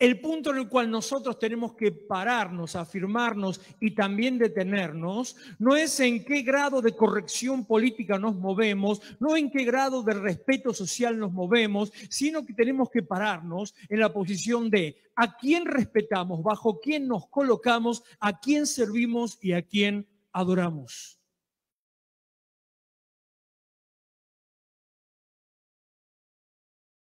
El punto en el cual nosotros tenemos que pararnos, afirmarnos y también detenernos, no es en qué grado de corrección política nos movemos, no en qué grado de respeto social nos movemos, sino que tenemos que pararnos en la posición de a quién respetamos, bajo quién nos colocamos, a quién servimos y a quién adoramos.